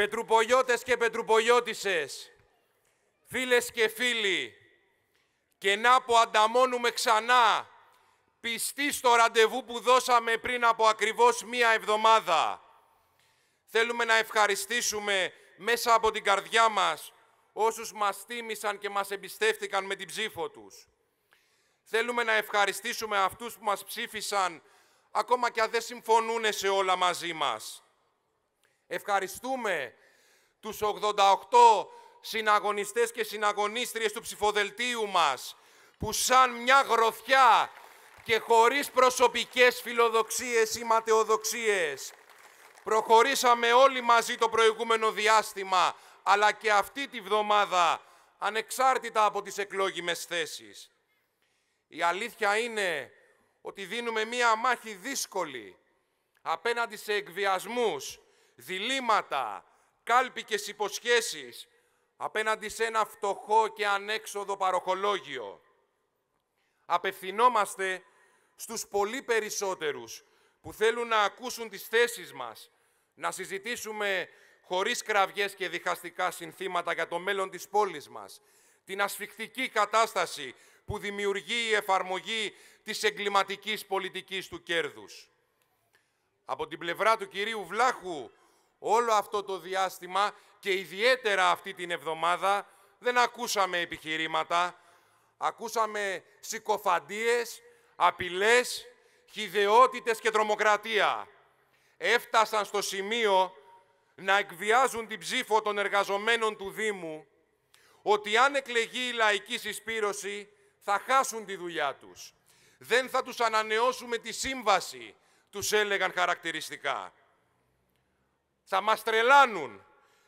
Πετρουπολιώτες και πετρουπολιώτισες, φίλες και φίλοι, και να που ανταμώνουμε ξανά, πιστοί στο ραντεβού που δώσαμε πριν από ακριβώς μία εβδομάδα. Θέλουμε να ευχαριστήσουμε μέσα από την καρδιά μας όσους μας τίμησαν και μας εμπιστεύτηκαν με την ψήφο τους. Θέλουμε να ευχαριστήσουμε αυτούς που μας ψήφισαν, ακόμα και αν δεν συμφωνούν σε όλα μαζί μας. Ευχαριστούμε τους 88 συναγωνιστές και συναγωνίστριες του ψηφοδελτίου μας, που σαν μια γροθιά και χωρίς προσωπικές φιλοδοξίες ή ματαιοδοξίες, προχωρήσαμε όλοι μαζί το προηγούμενο διάστημα, αλλά και αυτή τη βδομάδα, ανεξάρτητα από τις εκλόγιμες θέσεις. Η αλήθεια είναι ότι δίνουμε μία μάχη δύσκολη απέναντι σε εκβιασμούς, διλήμματα, κάλπικες υποσχέσεις απέναντι σε ένα φτωχό και ανέξοδο παροχολόγιο. Απευθυνόμαστε στους πολύ περισσότερους που θέλουν να ακούσουν τις θέσεις μας, να συζητήσουμε χωρίς κραυγές και διχαστικά συνθήματα για το μέλλον της πόλης μας, την ασφιχτική κατάσταση που δημιουργεί η εφαρμογή της εγκληματικής πολιτικής του κέρδους. Από την πλευρά του κυρίου Βλάχου, όλο αυτό το διάστημα και ιδιαίτερα αυτή την εβδομάδα δεν ακούσαμε επιχειρήματα, ακούσαμε συκοφαντίες, απειλές, χιδεότητες και τρομοκρατία. Έφτασαν στο σημείο να εκβιάζουν την ψήφο των εργαζομένων του Δήμου ότι αν εκλεγεί η λαϊκή συσπήρωση θα χάσουν τη δουλειά τους. Δεν θα τους ανανεώσουμε τη σύμβαση, τους έλεγαν χαρακτηριστικά. Θα μας τρελάνουν.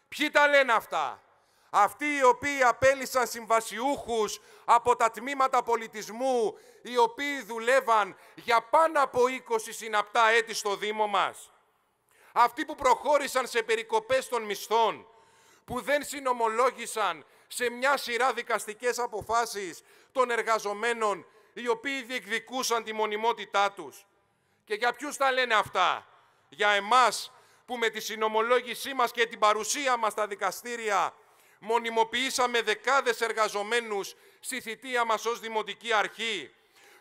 Ποιοι τα λένε αυτά. Αυτοί οι οποίοι απέλησαν συμβασιούχους από τα τμήματα πολιτισμού, οι οποίοι δουλεύαν για πάνω από 20 συναπτά έτη στο Δήμο μας. Αυτοί που προχώρησαν σε περικοπές των μισθών, που δεν συνομολόγησαν σε μια σειρά δικαστικές αποφάσεις των εργαζομένων, οι οποίοι διεκδικούσαν τη μονιμότητά τους. Και για ποιους τα λένε αυτά. Για εμάς που με τη συνομολόγησή μας και την παρουσία μας στα δικαστήρια μονιμοποιήσαμε δεκάδες εργαζομένους στη θητεία μας ως Δημοτική Αρχή,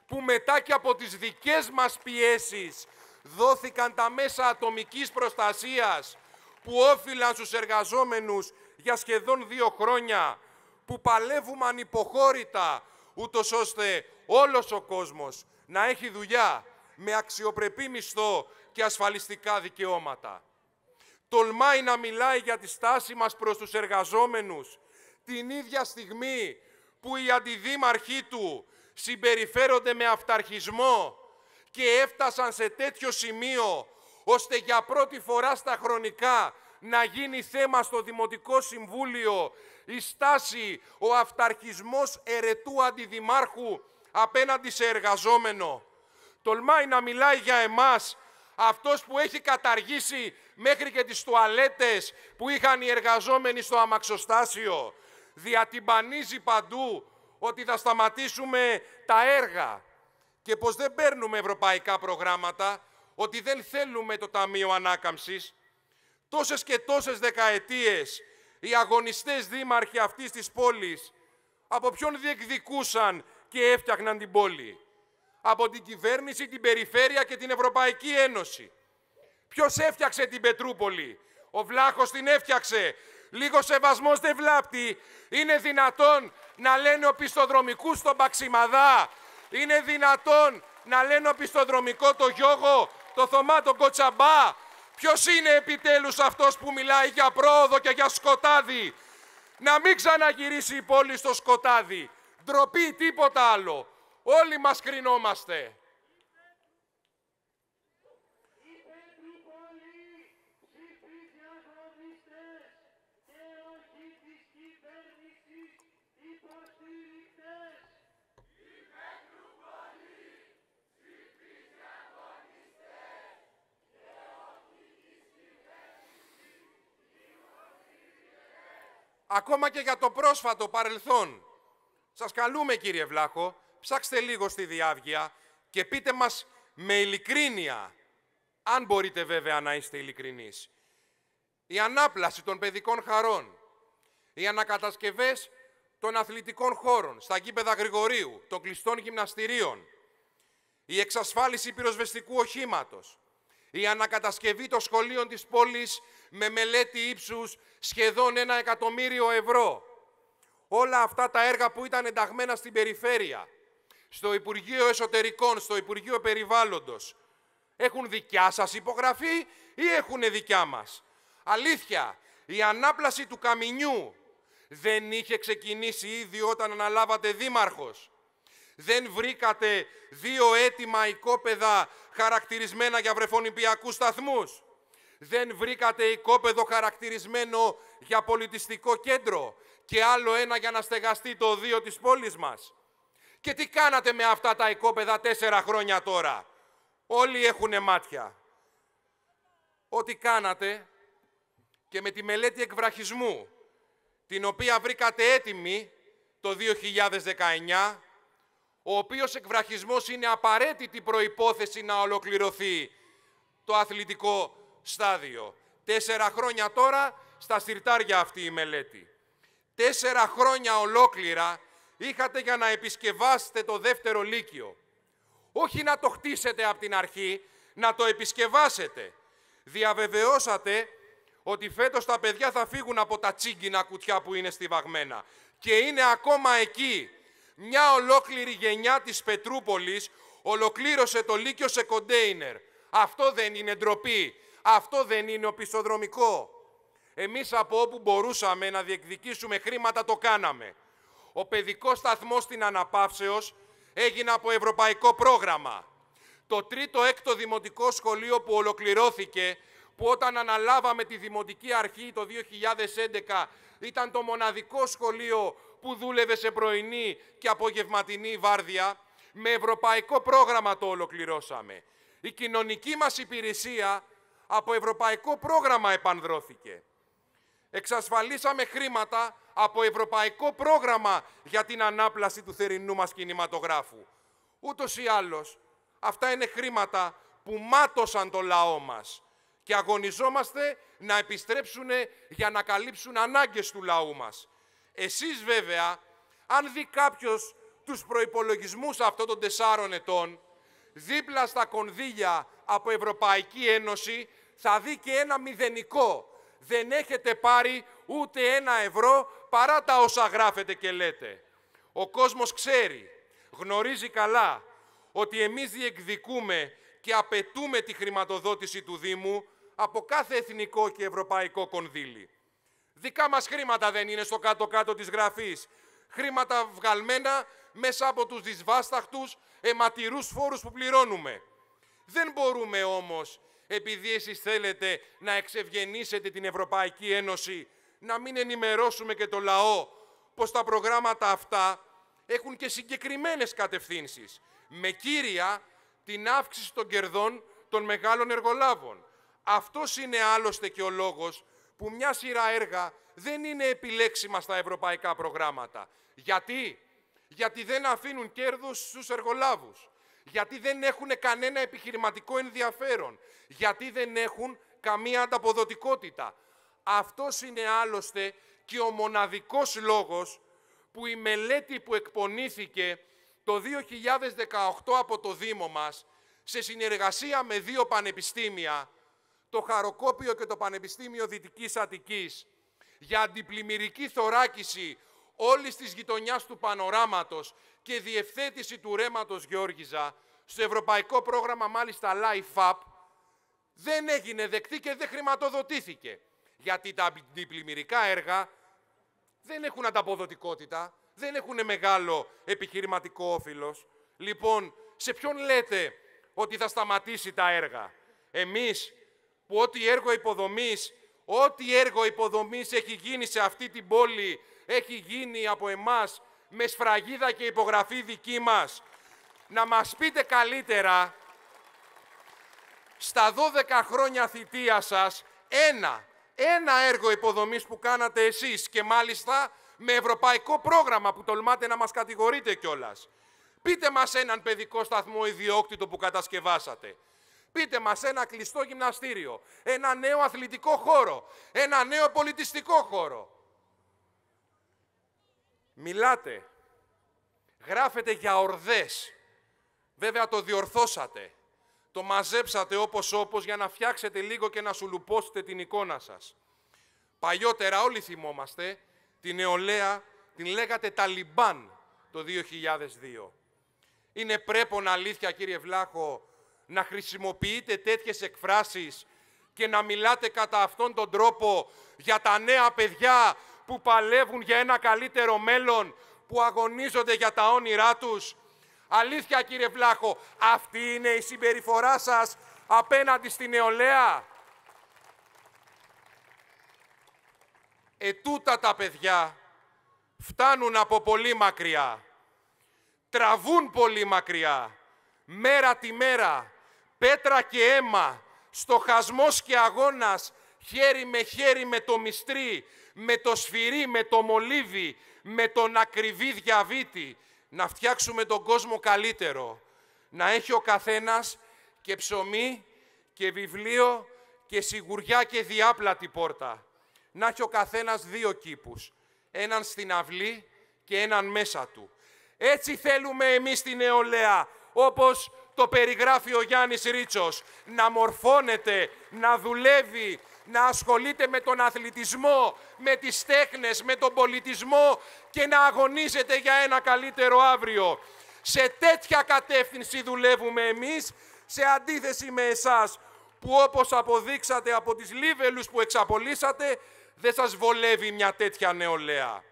που μετά και από τις δικές μας πιέσεις δόθηκαν τα μέσα ατομικής προστασίας, που όφυλαν στους εργαζόμενους για σχεδόν δύο χρόνια, που παλεύουμε ανυποχώρητα, ούτως ώστε όλος ο κόσμος να έχει δουλειά με αξιοπρεπή μισθό και ασφαλιστικά δικαιώματα τολμάει να μιλάει για τη στάση μας προς τους εργαζόμενους, την ίδια στιγμή που οι αντιδήμαρχοί του συμπεριφέρονται με αυταρχισμό και έφτασαν σε τέτοιο σημείο, ώστε για πρώτη φορά στα χρονικά να γίνει θέμα στο Δημοτικό Συμβούλιο η στάση, ο αυταρχισμός ερετού αντιδημάρχου απέναντι σε εργαζόμενο. Τολμάει να μιλάει για εμάς αυτός που έχει καταργήσει μέχρι και τις τουαλέτες που είχαν οι εργαζόμενοι στο αμαξοστάσιο. Διατυμπανίζει παντού ότι θα σταματήσουμε τα έργα και πως δεν παίρνουμε ευρωπαϊκά προγράμματα, ότι δεν θέλουμε το Ταμείο Ανάκαμψης. Τόσες και τόσες δεκαετίες οι αγωνιστές δήμαρχοι αυτής της πόλης από ποιον διεκδικούσαν και έφτιαχναν την πόλη από την κυβέρνηση, την περιφέρεια και την Ευρωπαϊκή Ένωση. Ποιος έφτιαξε την Πετρούπολη. Ο Βλάχος την έφτιαξε. Λίγο σεβασμός δεν βλάπτει. Είναι δυνατόν να λένε ο πιστοδρομικούς στον Παξιμαδά. Είναι δυνατόν να λένε ο πιστοδρομικό το Γιώγο, το Θωμά, τον Κοτσαμπά. Ποιος είναι επιτέλους αυτός που μιλάει για πρόοδο και για σκοτάδι. Να μην ξαναγυρίσει η πόλη στο σκοτάδι. Ντροπή, τίποτα άλλο. Όλοι μας κρινόμαστε. Ακόμα και για το πρόσφατο παρελθόν. Σας καλούμε κύριε Βλάχο ψάξτε λίγο στη διάβγεια και πείτε μας με ειλικρίνεια, αν μπορείτε βέβαια να είστε ειλικρινείς, η ανάπλαση των παιδικών χαρών, οι ανακατασκευές των αθλητικών χώρων, στα γήπεδα Γρηγορίου, των κλειστών γυμναστηρίων, η εξασφάλιση πυροσβεστικού οχήματος, η ανακατασκευή των σχολείων της πόλης με μελέτη ύψους σχεδόν ένα εκατομμύριο ευρώ. Όλα αυτά τα έργα που ήταν ενταγμένα στην περιφέρεια, στο Υπουργείο Εσωτερικών, στο Υπουργείο Περιβάλλοντος, έχουν δικιά σας υπογραφή ή έχουν δικιά μας. Αλήθεια, η ανάπλαση του Καμινιού δεν είχε ξεκινήσει ήδη όταν αναλάβατε δήμαρχος. Δεν βρήκατε δύο έτοιμα οικόπεδα χαρακτηρισμένα για βρεφονιπιακούς σταθμούς. Δεν βρήκατε οικόπεδο χαρακτηρισμένο για πολιτιστικό κέντρο και άλλο ένα για να στεγαστεί το οδείο της πόλης μας. Και τι κάνατε με αυτά τα οικόπεδα τέσσερα χρόνια τώρα. Όλοι έχουν μάτια. Ό,τι κάνατε και με τη μελέτη εκβραχισμού, την οποία βρήκατε έτοιμη το 2019, ο οποίος εκβραχισμός είναι απαραίτητη προϋπόθεση να ολοκληρωθεί το αθλητικό στάδιο. Τέσσερα χρόνια τώρα στα συρτάρια αυτή η μελέτη. Τέσσερα χρόνια ολόκληρα είχατε για να επισκευάσετε το δεύτερο λύκειο. Όχι να το χτίσετε από την αρχή, να το επισκευάσετε. Διαβεβαιώσατε ότι φέτος τα παιδιά θα φύγουν από τα τσίγκινα κουτιά που είναι στιβαγμένα. Και είναι ακόμα εκεί. Μια ολόκληρη γενιά της Πετρούπολης ολοκλήρωσε το Λύκειο σε κοντέινερ. Αυτό δεν είναι ντροπή. Αυτό δεν είναι οπισθοδρομικό. Εμείς από όπου μπορούσαμε να διεκδικήσουμε χρήματα το κάναμε. Ο παιδικός σταθμός στην Αναπαύσεως έγινε από ευρωπαϊκό πρόγραμμα. Το τρίτο έκτο δημοτικό σχολείο που ολοκληρώθηκε, που όταν αναλάβαμε τη Δημοτική Αρχή το 2011, ήταν το μοναδικό σχολείο που δούλευε σε πρωινή και απογευματινή βάρδια, με ευρωπαϊκό πρόγραμμα το ολοκληρώσαμε. Η κοινωνική μας υπηρεσία από ευρωπαϊκό πρόγραμμα επανδρώθηκε εξασφαλίσαμε χρήματα από Ευρωπαϊκό Πρόγραμμα για την ανάπλαση του θερινού μας κινηματογράφου. Ούτως ή άλλως, αυτά είναι χρήματα που μάτωσαν το λαό μας και αγωνιζόμαστε να επιστρέψουν για να καλύψουν ανάγκες του λαού μας. Εσείς βέβαια, αν δει κάποιος τους προϋπολογισμούς αυτών των τεσσάρων ετών, δίπλα στα κονδύλια από Ευρωπαϊκή Ένωση, θα δει και ένα μηδενικό δεν έχετε πάρει ούτε ένα ευρώ παρά τα όσα γράφετε και λέτε. Ο κόσμος ξέρει, γνωρίζει καλά ότι εμείς διεκδικούμε και απαιτούμε τη χρηματοδότηση του Δήμου από κάθε εθνικό και ευρωπαϊκό κονδύλι. Δικά μας χρήματα δεν είναι στο κάτω-κάτω της γραφής. Χρήματα βγαλμένα μέσα από τους δυσβάσταχτους αιματηρούς φόρους που πληρώνουμε. Δεν μπορούμε όμως επειδή εσείς θέλετε να εξευγενήσετε την Ευρωπαϊκή Ένωση, να μην ενημερώσουμε και το λαό πως τα προγράμματα αυτά έχουν και συγκεκριμένες κατευθύνσεις, με κύρια την αύξηση των κερδών των μεγάλων εργολάβων. Αυτός είναι άλλωστε και ο λόγος που μια σειρά έργα δεν είναι επιλέξιμα στα ευρωπαϊκά προγράμματα. Γιατί? Γιατί δεν αφήνουν κέρδους στους εργολάβους γιατί δεν έχουν κανένα επιχειρηματικό ενδιαφέρον, γιατί δεν έχουν καμία ανταποδοτικότητα. Αυτός είναι άλλωστε και ο μοναδικός λόγος που η μελέτη που εκπονήθηκε το 2018 από το Δήμο μας, σε συνεργασία με δύο πανεπιστήμια, το Χαροκόπιο και το Πανεπιστήμιο Δυτικής Αττικής, για αντιπλημμυρική θωράκιση όλης της γειτονιάς του πανοράματος και διευθέτηση του ρέματος Γιώργιζα, στο ευρωπαϊκό πρόγραμμα μάλιστα Life Up, δεν έγινε δεκτή και δεν χρηματοδοτήθηκε. Γιατί τα διπλημμυρικά έργα δεν έχουν ανταποδοτικότητα, δεν έχουν μεγάλο επιχειρηματικό όφελος. Λοιπόν, σε ποιον λέτε ότι θα σταματήσει τα έργα. Εμείς που ό,τι έργο υποδομής, ό,τι έργο υποδομής έχει γίνει σε αυτή την πόλη έχει γίνει από εμάς με σφραγίδα και υπογραφή δική μας. Να μας πείτε καλύτερα, στα 12 χρόνια θητεία σας, ένα, ένα έργο υποδομής που κάνατε εσείς και μάλιστα με ευρωπαϊκό πρόγραμμα που τολμάτε να μας κατηγορείτε κιόλας. Πείτε μας έναν παιδικό σταθμό ιδιόκτητο που κατασκευάσατε. Πείτε μας ένα κλειστό γυμναστήριο, ένα νέο αθλητικό χώρο, ένα νέο πολιτιστικό χώρο. Μιλάτε. Γράφετε για ορδές. Βέβαια το διορθώσατε. Το μαζέψατε όπως όπως για να φτιάξετε λίγο και να σου την εικόνα σας. Παλιότερα όλοι θυμόμαστε την νεολαία, την λέγατε Ταλιμπάν το 2002. Είναι πρέπον αλήθεια κύριε Βλάχο να χρησιμοποιείτε τέτοιες εκφράσεις και να μιλάτε κατά αυτόν τον τρόπο για τα νέα παιδιά που παλεύουν για ένα καλύτερο μέλλον, που αγωνίζονται για τα όνειρά τους. Αλήθεια κύριε Βλάχο, αυτή είναι η συμπεριφορά σας απέναντι στην νεολαία. Ετούτα τα παιδιά φτάνουν από πολύ μακριά. Τραβούν πολύ μακριά. Μέρα τη μέρα, πέτρα και αίμα, στοχασμός και αγώνας, χέρι με χέρι με το μυστρί, με το σφυρί, με το μολύβι, με τον ακριβή διαβήτη, να φτιάξουμε τον κόσμο καλύτερο. Να έχει ο καθένας και ψωμί και βιβλίο και σιγουριά και διάπλατη πόρτα. Να έχει ο καθένας δύο κήπους, έναν στην αυλή και έναν μέσα του. Έτσι θέλουμε εμείς την νεολαία, όπως το περιγράφει ο Γιάννης Ρίτσος, να μορφώνεται, να δουλεύει, να ασχολείται με τον αθλητισμό, με τις τέχνες, με τον πολιτισμό και να αγωνίζεται για ένα καλύτερο αύριο. Σε τέτοια κατεύθυνση δουλεύουμε εμείς, σε αντίθεση με εσάς που όπως αποδείξατε από τις λίβελους που εξαπολύσατε, δεν σας βολεύει μια τέτοια νεολαία.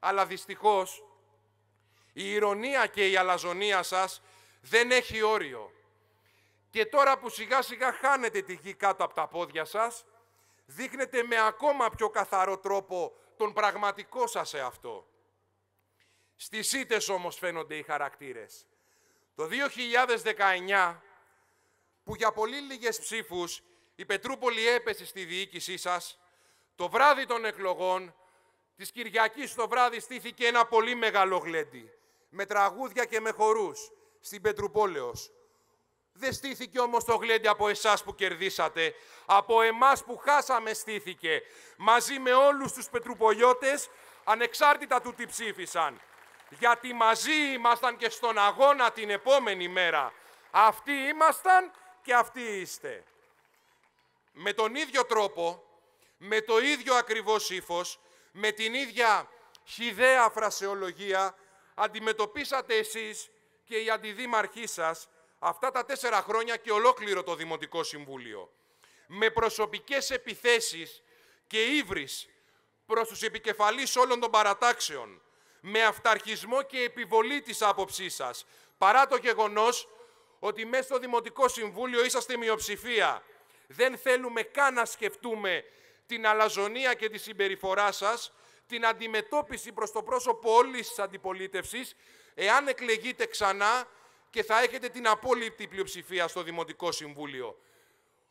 Αλλά δυστυχώς η ηρωνία και η αλαζονία σας δεν έχει όριο. Και τώρα που σιγά σιγά χάνετε τη γη κάτω από τα πόδια σας, δείχνετε με ακόμα πιο καθαρό τρόπο τον πραγματικό σας εαυτό. Στις ήτες όμως φαίνονται οι χαρακτήρες. Το 2019, που για πολύ λίγες ψήφους η Πετρούπολη έπεσε στη διοίκησή σας, το βράδυ των εκλογών, της Κυριακής το βράδυ στήθηκε ένα πολύ μεγάλο γλέντι, με τραγούδια και με χορούς, στην Πετρουπόλεως. Δεν στήθηκε όμως το γλέντι από εσάς που κερδίσατε. Από εμάς που χάσαμε στήθηκε. Μαζί με όλους τους πετρουπολιώτες, ανεξάρτητα του τι ψήφισαν. Γιατί μαζί ήμασταν και στον αγώνα την επόμενη μέρα. Αυτοί ήμασταν και αυτοί είστε. Με τον ίδιο τρόπο, με το ίδιο ακριβώς ύφος, με την ίδια χιδαία φρασεολογία, αντιμετωπίσατε εσείς και οι αντιδήμαρχοί σας αυτά τα τέσσερα χρόνια και ολόκληρο το Δημοτικό Συμβούλιο. Με προσωπικές επιθέσεις και ύβρις προς τους επικεφαλείς όλων των παρατάξεων, με αυταρχισμό και επιβολή της άποψής σας, παρά το γεγονός ότι μέσα στο Δημοτικό Συμβούλιο είσαστε μειοψηφία. Δεν θέλουμε καν να σκεφτούμε την αλαζονία και τη συμπεριφορά σας, την αντιμετώπιση προς το πρόσωπο όλης της αντιπολίτευσης, εάν εκλεγείτε ξανά και θα έχετε την απόλυτη πλειοψηφία στο Δημοτικό Συμβούλιο.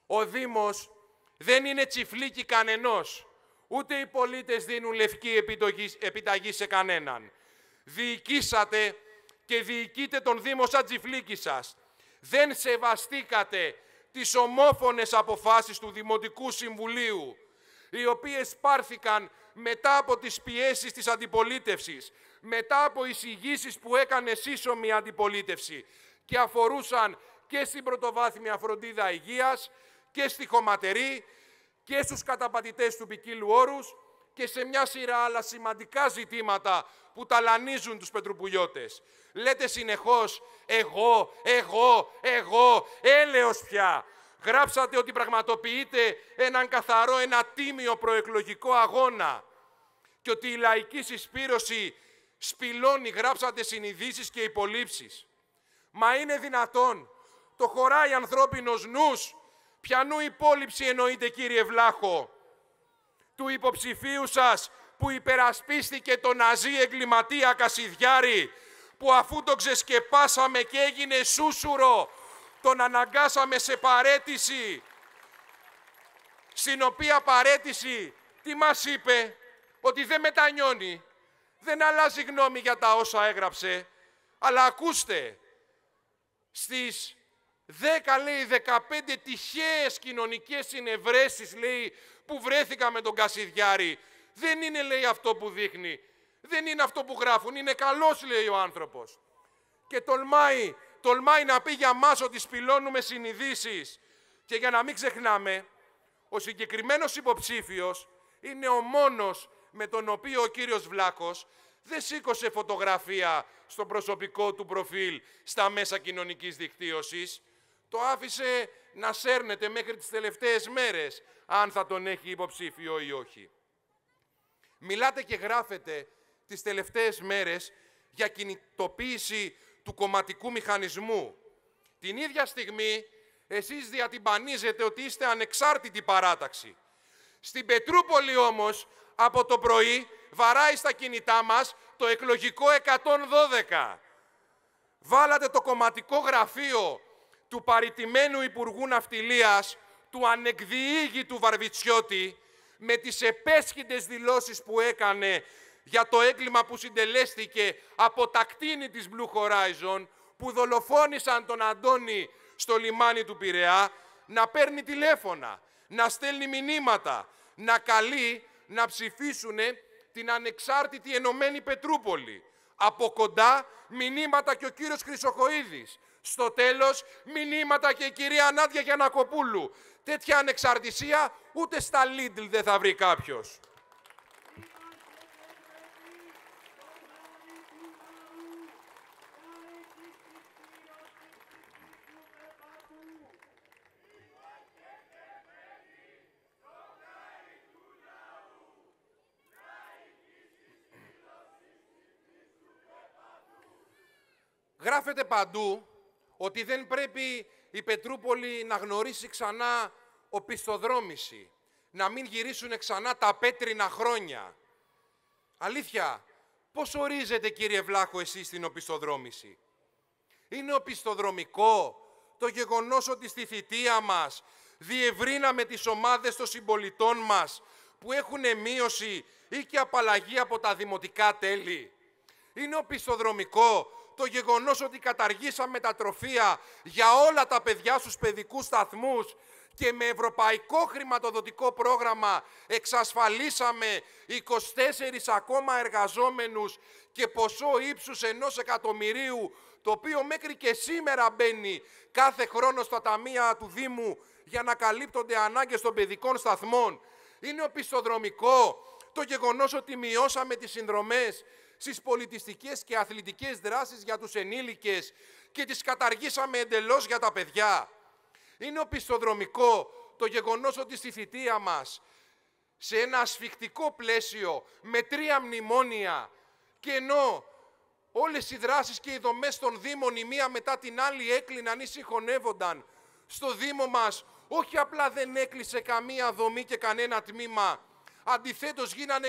Ο Δήμος δεν είναι τσιφλίκι κανενός. Ούτε οι πολίτες δίνουν λευκή επιταγή σε κανέναν. Διοικήσατε και διοικείτε τον Δήμο σαν τσιφλίκι σας. Δεν σεβαστήκατε τις ομόφωνες αποφάσεις του Δημοτικού Συμβουλίου, οι οποίες πάρθηκαν μετά από τις πιέσεις της αντιπολίτευσης, μετά από εισηγήσεις που έκανε σύσσωμη αντιπολίτευση και αφορούσαν και στην πρωτοβάθμια φροντίδα υγείας και στη χωματερή και στους καταπατητές του ποικίλου όρους και σε μια σειρά άλλα σημαντικά ζητήματα που ταλανίζουν τους πετρουπουλιώτες. Λέτε συνεχώς «εγώ, εγώ, εγώ, έλεος πια». Γράψατε ότι πραγματοποιείτε έναν καθαρό, ένα τίμιο προεκλογικό αγώνα και ότι η λαϊκή συσπήρωση σπηλώνει, γράψατε συνειδήσεις και υπολείψεις. Μα είναι δυνατόν, το χωράει ανθρώπινος νους, πιανού υπόλοιψη εννοείται κύριε Βλάχο, του υποψηφίου σας που υπερασπίστηκε τον ναζί εγκληματία Κασιδιάρη, που αφού τον ξεσκεπάσαμε και έγινε σούσουρο, τον αναγκάσαμε σε παρέτηση, στην οποία παρέτηση τι μας είπε, ότι δεν μετανιώνει, δεν αλλάζει γνώμη για τα όσα έγραψε, αλλά ακούστε, στις 10 λέει 15 τυχαίες κοινωνικές συνευρέσεις λέει που βρέθηκα με τον Κασιδιάρη. Δεν είναι λέει αυτό που δείχνει. Δεν είναι αυτό που γράφουν. Είναι καλός λέει ο άνθρωπος. Και τολμάει, τολμάει να πει για μας ότι σπηλώνουμε συνειδήσεις. Και για να μην ξεχνάμε, ο συγκεκριμένος υποψήφιος είναι ο μόνος με τον οποίο ο κύριος Βλάκος δεν σήκωσε φωτογραφία στο προσωπικό του προφίλ στα μέσα κοινωνικής δικτύωσης. Το άφησε να σέρνεται μέχρι τις τελευταίες μέρες αν θα τον έχει υποψήφιο ή όχι. Μιλάτε και γράφετε τις τελευταίες μέρες για κινητοποίηση του κομματικού μηχανισμού. Την ίδια στιγμή εσείς διατυμπανίζετε ότι είστε ανεξάρτητη παράταξη. Στην Πετρούπολη όμως από το πρωί βαράει στα κινητά μας το εκλογικό 112. Βάλατε το κομματικό γραφείο του παριτημένου Υπουργού Ναυτιλίας, του ανεκδιήγητου Βαρβιτσιώτη, με τις επέσχυντες δηλώσεις που έκανε για το έγκλημα που συντελέστηκε από τα κτίνη της Blue Horizon, που δολοφόνησαν τον Αντώνη στο λιμάνι του Πειραιά, να παίρνει τηλέφωνα, να στέλνει μηνύματα, να καλεί να ψηφίσουν την ανεξάρτητη Ενωμένη Πετρούπολη. Από κοντά μηνύματα και ο κύριος Χρυσοχοίδης. Στο τέλος μηνύματα και η κυρία Ανάδια Γιανακοπούλου. Τέτοια ανεξαρτησία ούτε στα Λίντλ δεν θα βρει κάποιος. Γράφεται παντού ότι δεν πρέπει η Πετρούπολη να γνωρίσει ξανά οπισθοδρόμηση, να μην γυρίσουν ξανά τα πέτρινα χρόνια. Αλήθεια, πώς ορίζετε κύριε Βλάχο εσείς την οπισθοδρόμηση. Είναι οπισθοδρομικό το γεγονός ότι στη θητεία μας διευρύναμε τις ομάδες των συμπολιτών μας που έχουν μείωση ή και απαλλαγή από τα δημοτικά τέλη. Είναι οπισθοδρομικό το γεγονός ότι καταργήσαμε τα τροφεία για όλα τα παιδιά στους παιδικούς σταθμούς και με ευρωπαϊκό χρηματοδοτικό πρόγραμμα εξασφαλίσαμε 24 ακόμα εργαζόμενους και ποσό ύψους ενός εκατομμυρίου, το οποίο μέχρι και σήμερα μπαίνει κάθε χρόνο στα ταμεία του Δήμου για να καλύπτονται ανάγκες των παιδικών σταθμών. Είναι οπισθοδρομικό το γεγονός ότι μειώσαμε τις συνδρομές στις πολιτιστικές και αθλητικές δράσεις για τους ενήλικες και τις καταργήσαμε εντελώς για τα παιδιά. Είναι οπισθοδρομικό το γεγονός ότι στη θητεία μας, σε ένα ασφικτικό πλαίσιο, με τρία μνημόνια, και ενώ όλες οι δράσεις και οι δομές των Δήμων η μία μετά την άλλη έκλειναν ή συγχωνεύονταν, στο Δήμο μας όχι απλά δεν έκλεισε καμία δομή και κανένα τμήμα, αντιθέτως γίνανε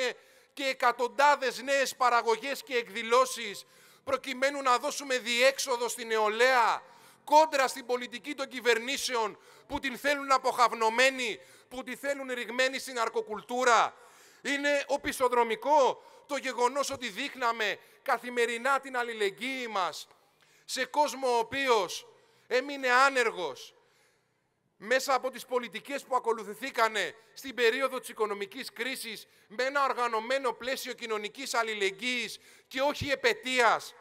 και εκατοντάδες νέες παραγωγές και εκδηλώσεις προκειμένου να δώσουμε διέξοδο στην νεολαία, κόντρα στην πολιτική των κυβερνήσεων που την θέλουν αποχαυνομένη, που τη θέλουν ρηγμένη στην αρκοκουλτούρα. Είναι οπισθοδρομικό το γεγονός ότι δείχναμε καθημερινά την αλληλεγγύη μας σε κόσμο ο οποίος έμεινε άνεργος, μέσα από τις πολιτικές που ακολουθηθήκανε στην περίοδο της οικονομικής κρίσης με ένα οργανωμένο πλαίσιο κοινωνικής αλληλεγγύης και όχι επαιτίας.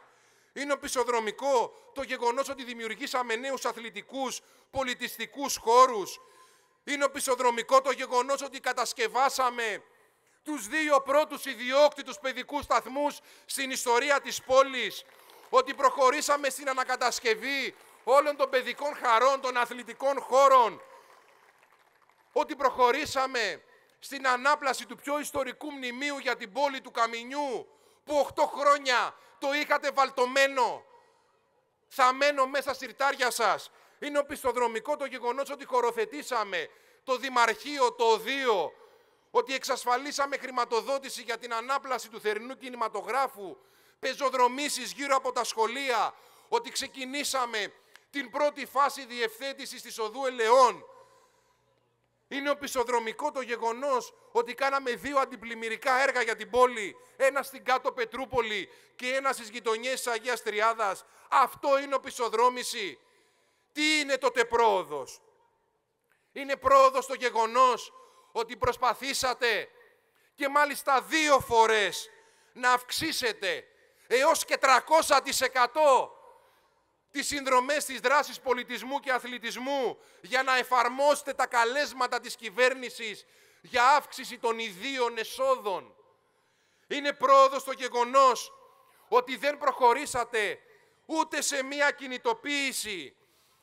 Είναι πισοδρομικό το γεγονός ότι δημιουργήσαμε νέους αθλητικούς, πολιτιστικούς χώρους. Είναι πισοδρομικό το γεγονός ότι κατασκευάσαμε τους δύο πρώτους ιδιόκτητους παιδικούς σταθμούς στην ιστορία της πόλης, ότι προχωρήσαμε στην ανακατασκευή όλων των παιδικών χαρών, των αθλητικών χώρων, ότι προχωρήσαμε στην ανάπλαση του πιο ιστορικού μνημείου για την πόλη του Καμινιού, που 8 χρόνια το είχατε βαλτωμένο, μένω μέσα στη ρητάρια σας. Είναι οπισθοδρομικό το γεγονός ότι χωροθετήσαμε το Δημαρχείο, το ΟΔΙΟ, ότι εξασφαλίσαμε χρηματοδότηση για την ανάπλαση του θερινού κινηματογράφου, πεζοδρομήσεις γύρω από τα σχολεία, ότι ξεκινήσαμε την πρώτη φάση διευθέτησης της οδού ελαιών. Είναι οπισθοδρομικό το γεγονός ότι κάναμε δύο αντιπλημμυρικά έργα για την πόλη. Ένα στην κάτω Πετρούπολη και ένα στις γειτονιές Αγίας Τριάδας. Αυτό είναι οπισθοδρόμηση. Τι είναι τότε πρόοδος. Είναι πρόοδος το γεγονός ότι προσπαθήσατε και μάλιστα δύο φορές να αυξήσετε έως και 300% τις συνδρομές της δράσης πολιτισμού και αθλητισμού για να εφαρμόσετε τα καλέσματα της κυβέρνησης για αύξηση των ιδίων εσόδων. Είναι πρόοδος το γεγονός ότι δεν προχωρήσατε ούτε σε μία κινητοποίηση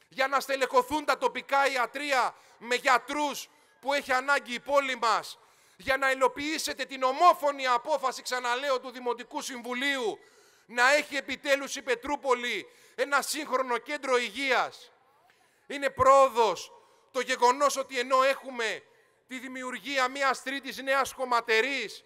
για να στελεχωθούν τα τοπικά ιατρία με γιατρούς που έχει ανάγκη η πόλη μας, για να υλοποιήσετε την ομόφωνη απόφαση, ξαναλέω, του Δημοτικού Συμβουλίου να έχει επιτέλους η Πετρούπολη ένα σύγχρονο κέντρο υγείας. Είναι πρόοδος το γεγονός ότι ενώ έχουμε τη δημιουργία μιας τρίτης νέας κομματερής,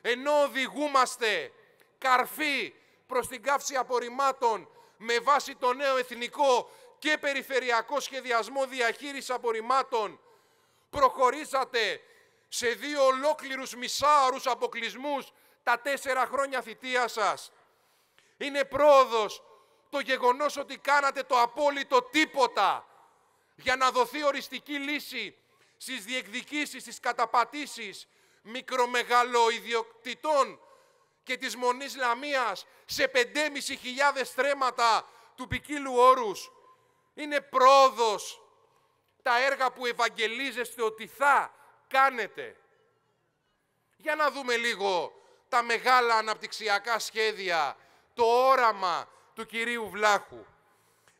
ενώ οδηγούμαστε καρφί προς την καύση απορριμμάτων με βάση το νέο εθνικό και περιφερειακό σχεδιασμό διαχείρισης απορριμμάτων, προχωρήσατε σε δύο ολόκληρους μισάωρους αποκλεισμούς τα τέσσερα χρόνια θητείας σας. Είναι πρόοδος το γεγονός ότι κάνατε το απόλυτο τίποτα για να δοθεί οριστική λύση στις διεκδικήσεις, στις καταπατήσεις μικρομεγαλοειδιοκτητών και της Μονής Λαμίας σε 5.500 θρέματα του ποικίλου όρους. Είναι πρόοδος τα έργα που ευαγγελίζεστε ότι θα κάνετε. Για να δούμε λίγο τα μεγάλα αναπτυξιακά σχέδια, το όραμα του κυρίου Βλάχου.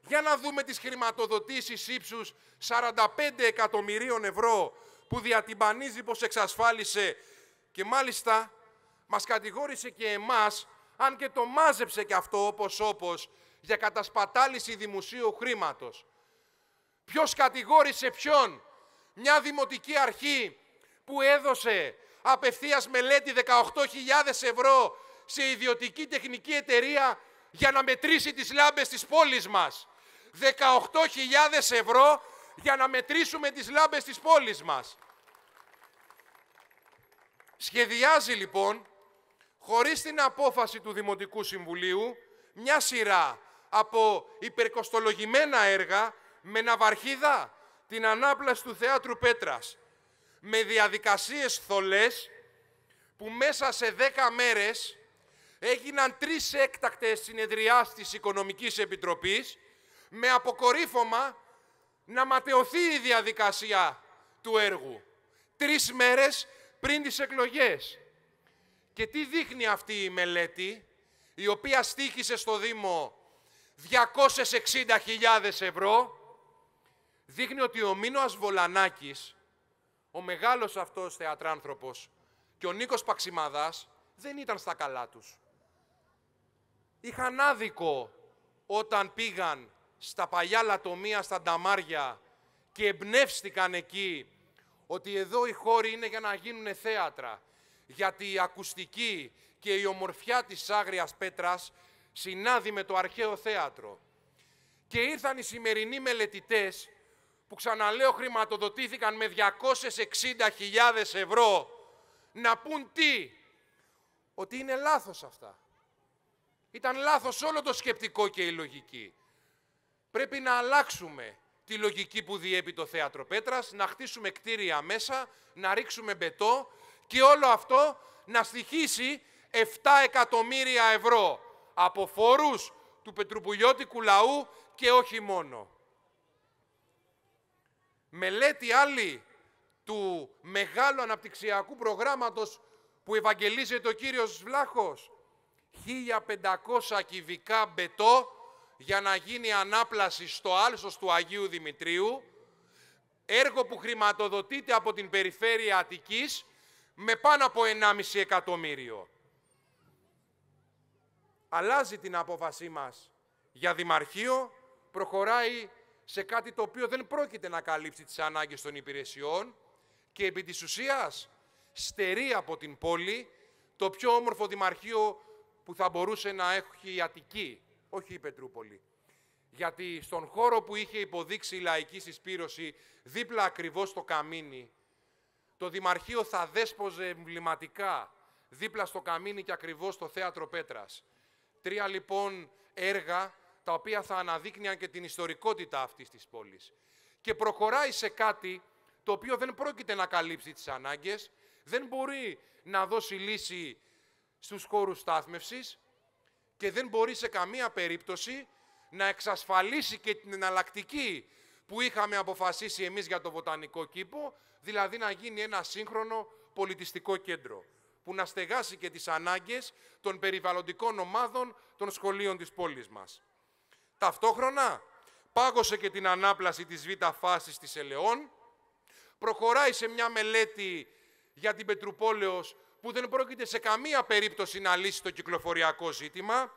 Για να δούμε τις χρηματοδοτήσεις ύψους 45 εκατομμυρίων ευρώ που διατυμπανίζει πως εξασφάλισε και μάλιστα μας κατηγόρησε και εμάς, αν και το μάζεψε και αυτό όπως όπως, για κατασπατάληση δημοσίου χρήματος. Ποιος κατηγόρησε ποιον, μια δημοτική αρχή που έδωσε απευθείας μελέτη 18.000 ευρώ σε ιδιωτική τεχνική εταιρεία για να μετρήσει τις λάμπες της πόλης μας. 18.000 ευρώ για να μετρήσουμε τις λάμπες της πόλης μας. Σχεδιάζει λοιπόν, χωρίς την απόφαση του Δημοτικού Συμβουλίου, μια σειρά από υπερκοστολογημένα έργα με ναυαρχίδα την ανάπλαση του Θεάτρου Πέτρας, με διαδικασίες θολές που μέσα σε 10 μέρες έγιναν τρεις έκτακτες συνεδριάς της Οικονομικής Επιτροπής με αποκορύφωμα να ματαιωθεί η διαδικασία του έργου. Τρεις μέρες πριν τις εκλογές. Και τι δείχνει αυτή η μελέτη, η οποία στήχησε στο Δήμο 260.000 ευρώ, δείχνει ότι ο Μίνωας Βολανάκης, ο μεγάλος αυτός θεατράνθρωπος και ο Νίκος Παξιμάδας δεν ήταν στα καλά τους είχαν άδικο όταν πήγαν στα παλιά λατομεία, στα νταμάρια και εμπνεύστηκαν εκεί ότι εδώ οι χώροι είναι για να γίνουν θέατρα. Γιατί η ακουστική και η ομορφιά της άγριας πέτρας συνάδει με το αρχαίο θέατρο. Και ήρθαν οι σημερινοί μελετητές που ξαναλέω χρηματοδοτήθηκαν με 260.000 ευρώ να πούν τι, ότι είναι λάθος αυτά. Ήταν λάθος όλο το σκεπτικό και η λογική. Πρέπει να αλλάξουμε τη λογική που διέπει το θέατρο Πέτρας, να χτίσουμε κτίρια μέσα, να ρίξουμε μπετό και όλο αυτό να στοιχίσει 7 εκατομμύρια ευρώ από φόρους του πετρουπουλιώτικου λαού και όχι μόνο. Μελέτη άλλη του μεγάλου αναπτυξιακού προγράμματος που ευαγγελίζεται ο κύριος Βλάχος 1500 κυβικά μπετό για να γίνει ανάπλαση στο άλσος του Αγίου Δημητρίου, έργο που χρηματοδοτείται από την περιφέρεια Αττικής με πάνω από 1,5 εκατομμύριο. Αλλάζει την απόφασή μας για δημαρχείο, προχωράει σε κάτι το οποίο δεν πρόκειται να καλύψει τις ανάγκες των υπηρεσιών και επί της ουσίας στερεί από την πόλη το πιο όμορφο δημαρχείο που θα μπορούσε να έχει η Αττική, όχι η Πετρούπολη. Γιατί στον χώρο που είχε υποδείξει η λαϊκή συσπήρωση, δίπλα ακριβώς στο Καμίνι, το Δημαρχείο θα δέσποζε εμβληματικά δίπλα στο Καμίνι και ακριβώς στο Θέατρο Πέτρας. Τρία λοιπόν έργα τα οποία θα αναδείκνυαν και την ιστορικότητα αυτής της πόλης. Και προχωράει σε κάτι το οποίο δεν πρόκειται να καλύψει τις ανάγκες, δεν μπορεί να δώσει λύση στους χώρους στάθμευσης και δεν μπορεί σε καμία περίπτωση να εξασφαλίσει και την εναλλακτική που είχαμε αποφασίσει εμείς για το Βοτανικό Κήπο, δηλαδή να γίνει ένα σύγχρονο πολιτιστικό κέντρο που να στεγάσει και τις ανάγκες των περιβαλλοντικών ομάδων των σχολείων της πόλης μας. Ταυτόχρονα, πάγωσε και την ανάπλαση της β' φάσης της Ελαιών, προχωράει σε μια μελέτη για την Πετρουπόλεως που δεν πρόκειται σε καμία περίπτωση να λύσει το κυκλοφοριακό ζήτημα,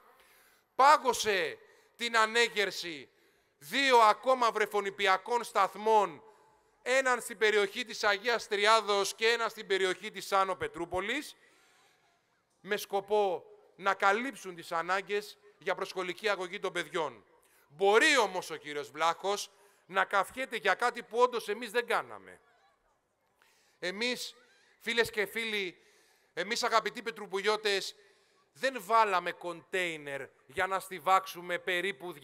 πάγωσε την ανέγερση δύο ακόμα βρεφονιπιακών σταθμών, έναν στην περιοχή της Αγίας Τριάδος και έναν στην περιοχή της Άνω Πετρούπολης, με σκοπό να καλύψουν τις ανάγκες για προσχολική αγωγή των παιδιών. Μπορεί όμως ο κύριος Βλάχος να καυχέται για κάτι που όντως εμείς δεν κάναμε. Εμείς, φίλες και φίλοι, εμείς αγαπητοί Πετρουπουγιώτες δεν βάλαμε κοντέινερ για να στιβάξουμε περίπου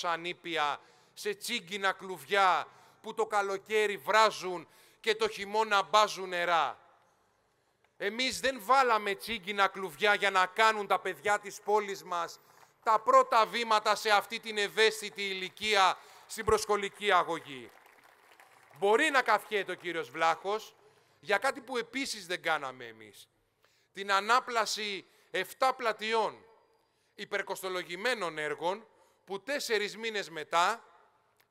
200 νήπια σε τσίγκινα κλουβιά που το καλοκαίρι βράζουν και το χειμώνα μπάζουν νερά. Εμείς δεν βάλαμε τσίγκινα κλουβιά για να κάνουν τα παιδιά της πόλης μας τα πρώτα βήματα σε αυτή την ευαίσθητη ηλικία στην προσχολική αγωγή. Μπορεί να καθιέται ο κύριος Βλάχος για κάτι που επίσης δεν κάναμε εμείς την ανάπλαση 7 πλατιών υπερκοστολογημένων έργων που τέσσερις μήνες μετά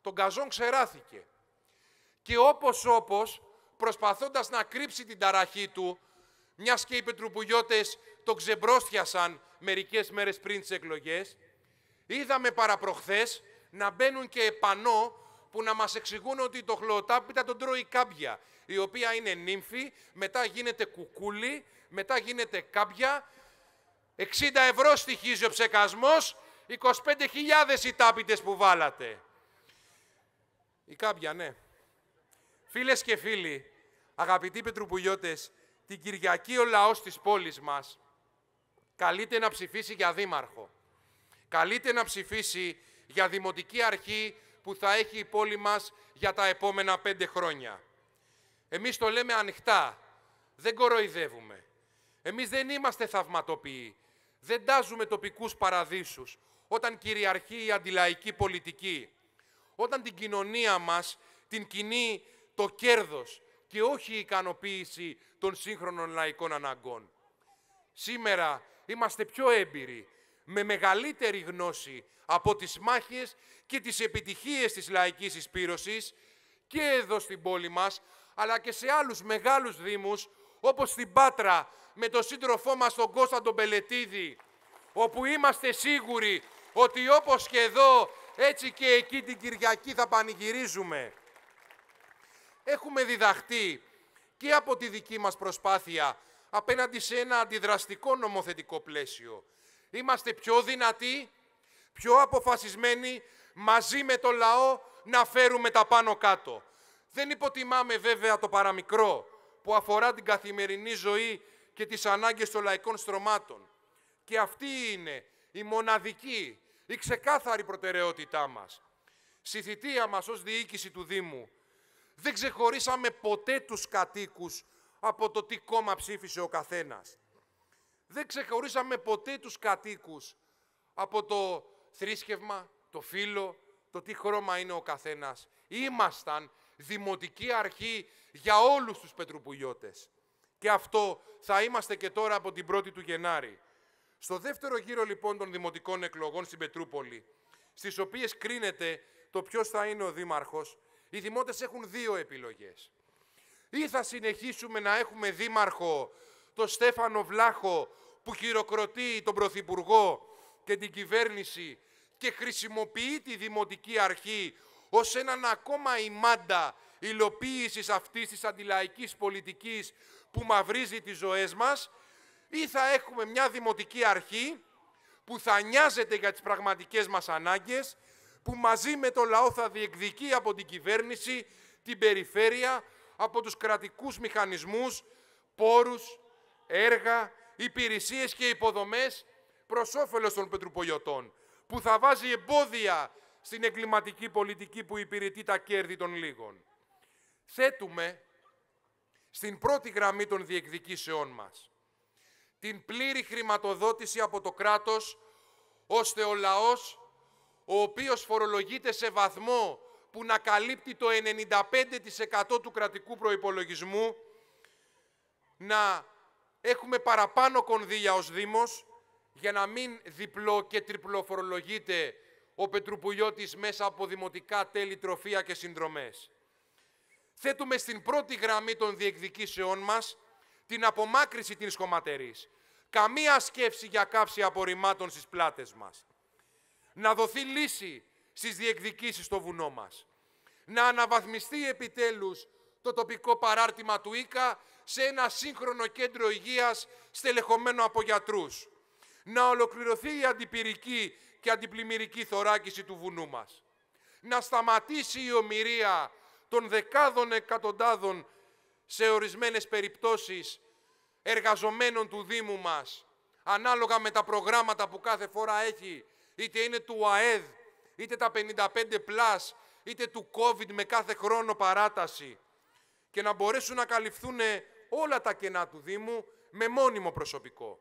τον καζόν ξεράθηκε. Και όπως όπως προσπαθώντας να κρύψει την ταραχή του, μιας και οι πετρουπουγιώτες τον ξεμπρόστιασαν μερικές μέρες πριν τις εκλογές, είδαμε παραπροχθές να μπαίνουν και επανώ, που να μας εξηγούν ότι το χλωοτάπιτα τον τρώει κάμπια, η οποία είναι νύμφη, μετά γίνεται κουκούλι μετά γίνεται κάποια, 60 ευρώ στοιχίζει ο ψεκασμός, 25.000 οι τάπητες που βάλατε. Η κάποια, ναι. Φίλες και φίλοι, αγαπητοί πετρουπουλιώτες, την Κυριακή ο λαός της πόλης μας καλείται να ψηφίσει για δήμαρχο. Καλείται να ψηφίσει για δημοτική αρχή που θα έχει η πόλη μας για τα επόμενα πέντε χρόνια. Εμείς το λέμε ανοιχτά. Δεν κοροϊδεύουμε. Εμείς δεν είμαστε θαυματοποιοί. Δεν τάζουμε τοπικούς παραδείσους όταν κυριαρχεί η αντιλαϊκή πολιτική. Όταν την κοινωνία μας την κινεί το κέρδος και όχι η ικανοποίηση των σύγχρονων λαϊκών αναγκών. Σήμερα είμαστε πιο έμπειροι, με μεγαλύτερη γνώση από τις μάχες και τις επιτυχίες της λαϊκής εισπύρωσης και εδώ στην πόλη μας, αλλά και σε άλλους μεγάλους δήμους, όπως στην Πάτρα, με τον σύντροφό μας τον Κώστα τον Πελετίδη, όπου είμαστε σίγουροι ότι όπως και εδώ, έτσι και εκεί την Κυριακή θα πανηγυρίζουμε. Έχουμε διδαχτεί και από τη δική μας προσπάθεια απέναντι σε ένα αντιδραστικό νομοθετικό πλαίσιο. Είμαστε πιο δυνατοί, πιο αποφασισμένοι, μαζί με το λαό να φέρουμε τα πάνω κάτω. Δεν υποτιμάμε βέβαια το παραμικρό που αφορά την καθημερινή ζωή και τις ανάγκες των λαϊκών στρωμάτων. Και αυτή είναι η μοναδική, η ξεκάθαρη προτεραιότητά μας. Στη θητεία μας ως διοίκηση του Δήμου δεν ξεχωρίσαμε ποτέ τους κατοίκους από το τι κόμμα ψήφισε ο καθένας. Δεν ξεχωρίσαμε ποτέ τους κατοίκους από το θρήσκευμα, το φύλλο, το τι χρώμα είναι ο καθένας. Ήμασταν δημοτική αρχή για όλους τους Πετρουπουλιώτες. Και αυτό θα είμαστε και τώρα από την 1η του Γενάρη. Στο δεύτερο γύρο λοιπόν των δημοτικών εκλογών στην Πετρούπολη, στις οποίες κρίνεται το ποιος θα είναι ο Δήμαρχος, οι δημότες έχουν δύο επιλογές. Ή θα συνεχίσουμε να έχουμε Δήμαρχο τον Στέφανο Βλάχο που χειροκροτεί τον Πρωθυπουργό και την κυβέρνηση και χρησιμοποιεί τη Δημοτική Αρχή ως έναν ακόμα ημάντα υλοποίησης αυτής της αντιλαϊκής πολιτικής που μαυρίζει τις ζωές μας ή θα έχουμε μια δημοτική αρχή που θα νοιάζεται για τις πραγματικές μας ανάγκες, που μαζί με το λαό θα διεκδικεί από την κυβέρνηση, την περιφέρεια, από τους κρατικούς μηχανισμούς, πόρους, έργα, υπηρεσίες και υποδομές προς όφελος των πετρουπολιωτών, που θα βάζει εμπόδια στην εγκληματική πολιτική που υπηρετεί τα κέρδη των λίγων. Θέτουμε στην πρώτη γραμμή των διεκδικήσεών μας. Την πλήρη χρηματοδότηση από το κράτος, ώστε ο λαός, ο οποίος φορολογείται σε βαθμό που να καλύπτει το 95% του κρατικού προϋπολογισμού, να έχουμε παραπάνω κονδύλια ως Δήμος, για να μην διπλό και τριπλοφορολογείται φορολογείται ο Πετρουπουλιώτης μέσα από δημοτικά τέλη, τροφία και συνδρομές θέτουμε στην πρώτη γραμμή των διεκδικήσεών μας την απομάκρυση της χωματερής. Καμία σκέψη για κάψη απορριμμάτων στις πλάτες μας. Να δοθεί λύση στις διεκδικήσεις στο βουνό μας. Να αναβαθμιστεί επιτέλους το τοπικό παράρτημα του ΊΚΑ σε ένα σύγχρονο κέντρο υγείας στελεχωμένο από γιατρούς. Να ολοκληρωθεί η αντιπυρική και αντιπλημμυρική θωράκιση του βουνού μας. Να σταματήσει η ομοιρία των δεκάδων εκατοντάδων σε ορισμένες περιπτώσεις εργαζομένων του Δήμου μας, ανάλογα με τα προγράμματα που κάθε φορά έχει, είτε είναι του ΑΕΔ, είτε τα 55+, είτε του COVID με κάθε χρόνο παράταση, και να μπορέσουν να καλυφθούν όλα τα κενά του Δήμου με μόνιμο προσωπικό.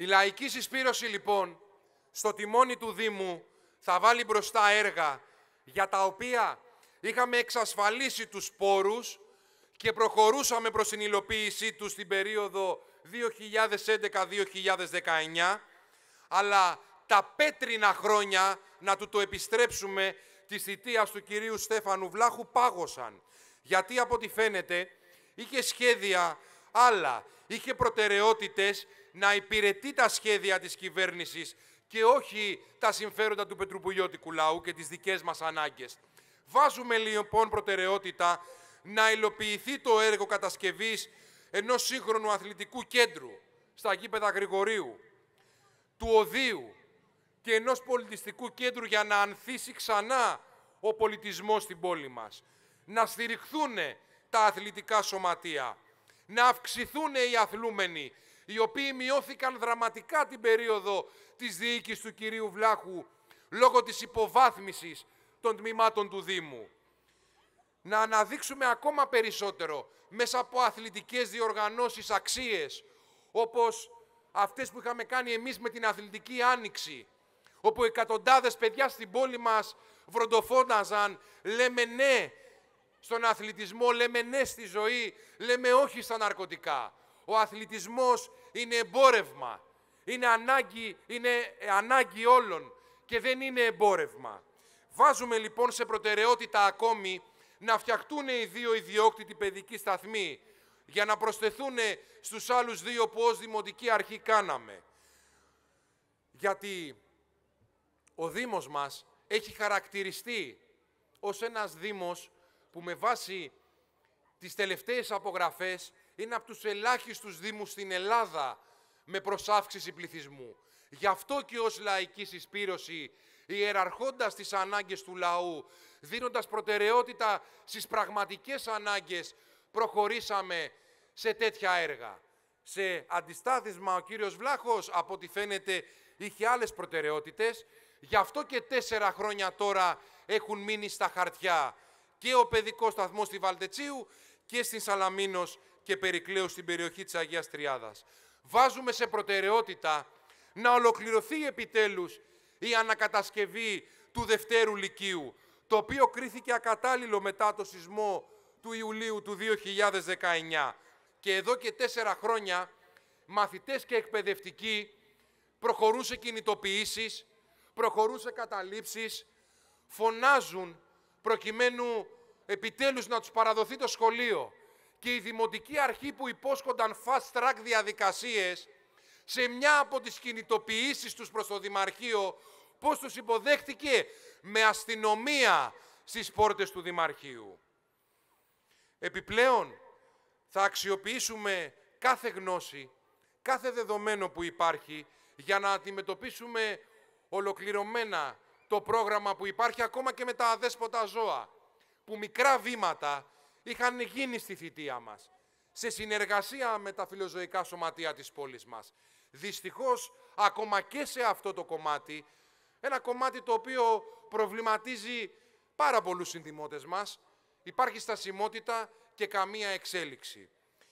Η λαϊκή συσπήρωση λοιπόν στο τιμόνι του Δήμου θα βάλει μπροστά έργα για τα οποία είχαμε εξασφαλίσει τους πόρους και προχωρούσαμε προς την υλοποίησή τους την περίοδο 2011-2019, αλλά τα πέτρινα χρόνια, να του το επιστρέψουμε, της θητείας του κυρίου Στέφανου Βλάχου πάγωσαν. Γιατί από ό,τι φαίνεται είχε σχέδια άλλα, είχε προτεραιότητες να υπηρετεί τα σχέδια της κυβέρνησης και όχι τα συμφέροντα του πετρουπουλιώτικου λαού και τις δικές μας ανάγκες. Βάζουμε λοιπόν προτεραιότητα να υλοποιηθεί το έργο κατασκευής ενός σύγχρονου αθλητικού κέντρου στα γήπεδα Γρηγορίου, του οδίου και ενός πολιτιστικού κέντρου για να ανθίσει ξανά ο πολιτισμός στην πόλη μας. Να στηριχθούν τα αθλητικά σωματεία, να αυξηθούν οι αθλούμενοι, οι οποίοι μειώθηκαν δραματικά την περίοδο της διοίκησης του κυρίου Βλάχου λόγω της υποβάθμισης των τμήματων του Δήμου. Να αναδείξουμε ακόμα περισσότερο μέσα από αθλητικές διοργανώσεις αξίες, όπως αυτές που είχαμε κάνει εμείς με την Αθλητική Άνοιξη, όπου εκατοντάδες παιδιά στην πόλη μας βροντοφώναζαν, λέμε ναι στον αθλητισμό, λέμε ναι στη ζωή, λέμε όχι στα ναρκωτικά. Ο αθλητισμός είναι εμπόρευμα. Είναι ανάγκη, είναι ανάγκη όλων και δεν είναι εμπόρευμα. Βάζουμε λοιπόν σε προτεραιότητα ακόμη να φτιαχτούν οι δύο ιδιόκτητοι παιδικοί σταθμοί για να προσθεθούν στους άλλους δύο που ως Δημοτική Αρχή κάναμε. Γιατί ο Δήμος μας έχει χαρακτηριστεί ως ένας Δήμος που με βάση τις τελευταίες απογραφές είναι από τους ελάχιστους δήμους στην Ελλάδα με προσάυξηση πληθυσμού. Γι' αυτό και ως λαϊκή συσπήρωση, ιεραρχώντας τις ανάγκες του λαού, δίνοντας προτεραιότητα στις πραγματικές ανάγκες, προχωρήσαμε σε τέτοια έργα. Σε αντιστάθισμα ο κύριος Βλάχος, από ό,τι φαίνεται, είχε άλλες προτεραιότητες. Γι' αυτό και τέσσερα χρόνια τώρα έχουν μείνει στα χαρτιά και ο παιδικός σταθμός στη Βαλτετσίου και στην Σαλαμίνος και Περικλέου στην περιοχή της Αγίας Τριάδας. Βάζουμε σε προτεραιότητα να ολοκληρωθεί επιτέλους η ανακατασκευή του Δευτέρου Λυκείου, το οποίο κρίθηκε ακατάλληλο μετά το σεισμό του Ιουλίου του 2019. Και εδώ και τέσσερα χρόνια μαθητές και εκπαιδευτικοί προχωρούν σε κινητοποιήσεις, προχωρούν σε καταλήψεις, φωνάζουν προκειμένου επιτέλους να τους παραδοθεί το σχολείο και η Δημοτική Αρχή που υπόσχονταν fast track διαδικασίες σε μια από τις κινητοποιήσεις τους προς το Δημαρχείο, πώς τους υποδέχτηκε με αστυνομία στις πόρτες του Δημαρχείου. Επιπλέον, θα αξιοποιήσουμε κάθε γνώση, κάθε δεδομένο που υπάρχει για να αντιμετωπίσουμε ολοκληρωμένα το πρόγραμμα που υπάρχει ακόμα και με τα αδέσποτα ζώα, που μικρά βήματα είχαν γίνει στη θητεία μας, σε συνεργασία με τα φιλοζωικά σωματεία της πόλης μας. Δυστυχώς, ακόμα και σε αυτό το κομμάτι, ένα κομμάτι το οποίο προβληματίζει πάρα πολλούς συνδημότες μας, υπάρχει στασιμότητα και καμία εξέλιξη.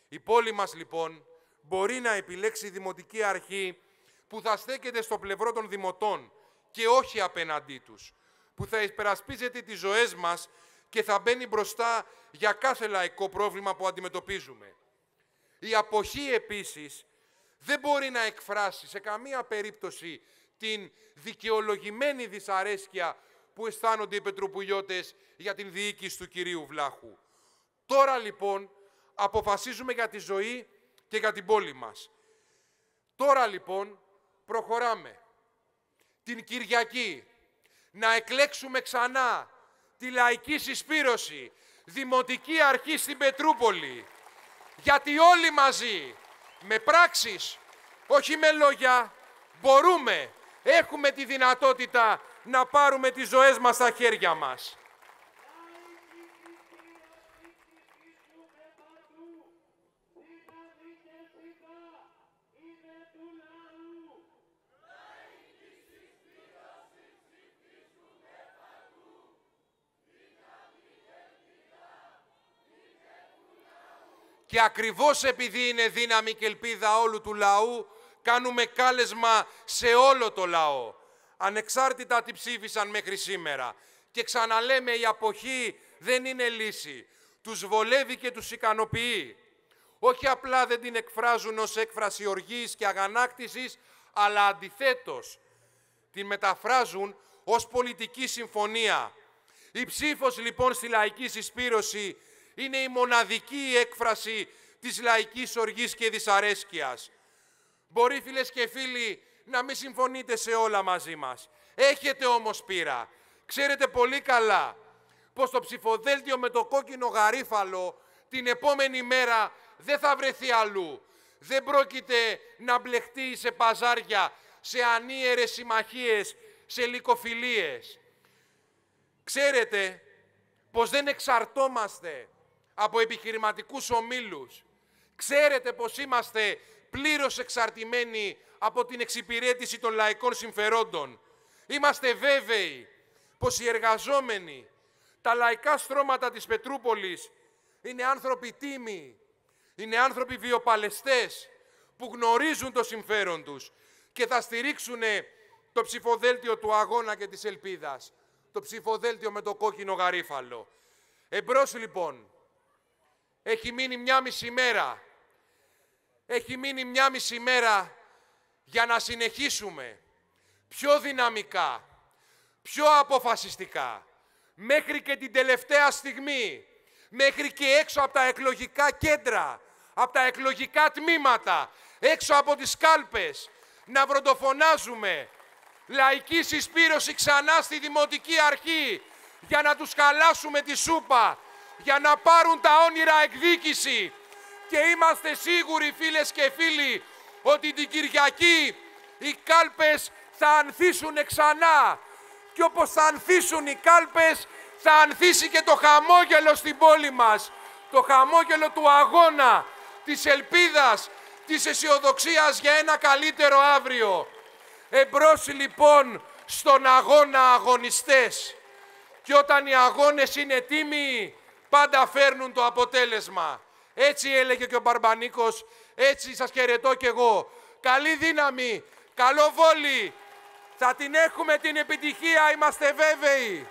Η πόλη μας λοιπόν μπορεί να επιλέξει δημοτική αρχή που θα στέκεται στο πλευρό των δημοτών και όχι απέναντί τους, που θα υπερασπίζεται τις ζωές μας και θα μπαίνει μπροστά για κάθε λαϊκό πρόβλημα που αντιμετωπίζουμε. Η αποχή επίσης δεν μπορεί να εκφράσει σε καμία περίπτωση την δικαιολογημένη δυσαρέσκεια που αισθάνονται οι Πετροπουλιώτες για την διοίκηση του κυρίου Βλάχου. Τώρα λοιπόν αποφασίζουμε για τη ζωή και για την πόλη μας. Τώρα λοιπόν προχωράμε. Την Κυριακή να εκλέξουμε ξανά τη λαϊκή συσπήρωση, δημοτική αρχή στην Πετρούπολη. Γιατί όλοι μαζί, με πράξεις, όχι με λόγια, μπορούμε, έχουμε τη δυνατότητα να πάρουμε τις ζωές μας στα χέρια μας. Και ακριβώς επειδή είναι δύναμη και ελπίδα όλου του λαού, κάνουμε κάλεσμα σε όλο το λαό. Ανεξάρτητα τι ψήφισαν μέχρι σήμερα. Και ξαναλέμε, η αποχή δεν είναι λύση. Τους βολεύει και τους ικανοποιεί. Όχι απλά δεν την εκφράζουν ως έκφραση οργής και αγανάκτησης, αλλά αντιθέτως την μεταφράζουν ως πολιτική συμφωνία. Η ψήφος λοιπόν στη λαϊκή συσπήρωση είναι η μοναδική έκφραση της λαϊκής οργής και δυσαρέσκειας. Μπορεί, φίλες και φίλοι, να μην συμφωνείτε σε όλα μαζί μας. Έχετε όμως πείρα. Ξέρετε πολύ καλά πως το ψηφοδέλτιο με το κόκκινο γαρίφαλο την επόμενη μέρα δεν θα βρεθεί αλλού. Δεν πρόκειται να μπλεχτεί σε παζάρια, σε ανίερες συμμαχίες, σε λικοφιλίες. Ξέρετε πως δεν εξαρτόμαστε από επιχειρηματικούς ομίλους. Ξέρετε πως είμαστε πλήρως εξαρτημένοι από την εξυπηρέτηση των λαϊκών συμφερόντων. Είμαστε βέβαιοι πως οι εργαζόμενοι, τα λαϊκά στρώματα της Πετρούπολης είναι άνθρωποι τίμοι, είναι άνθρωποι βιοπαλεστές... που γνωρίζουν το συμφέρον τους και θα στηρίξουν το ψηφοδέλτιο του αγώνα και της ελπίδας, το ψηφοδέλτιο με το κόκκινο γαρίφαλο. Εμπρός λοιπόν, έχει μείνει μια μισή μέρα. Έχει μείνει μια μισή μέρα για να συνεχίσουμε πιο δυναμικά, πιο αποφασιστικά, μέχρι και την τελευταία στιγμή, μέχρι και έξω από τα εκλογικά κέντρα, από τα εκλογικά τμήματα, έξω από τις κάλπες, να βροντοφωνάζουμε λαϊκή συσπήρωση ξανά στη Δημοτική Αρχή για να τους χαλάσουμε τη σούπα για να πάρουν τα όνειρα εκδίκηση. Και είμαστε σίγουροι φίλες και φίλοι ότι την Κυριακή οι κάλπες θα ανθίσουν ξανά. Και όπως θα ανθίσουν οι κάλπες θα ανθίσει και το χαμόγελο στην πόλη μας. Το χαμόγελο του αγώνα, της ελπίδας, της αισιοδοξίας για ένα καλύτερο αύριο. Εμπρός λοιπόν στον αγώνα αγωνιστές. Και όταν οι αγώνες είναι τίμοι, πάντα φέρνουν το αποτέλεσμα. Έτσι έλεγε και ο Μπαρμπανίκος, έτσι σας χαιρετώ κι εγώ. Καλή δύναμη, καλό βόλι. Θα την έχουμε την επιτυχία, είμαστε βέβαιοι.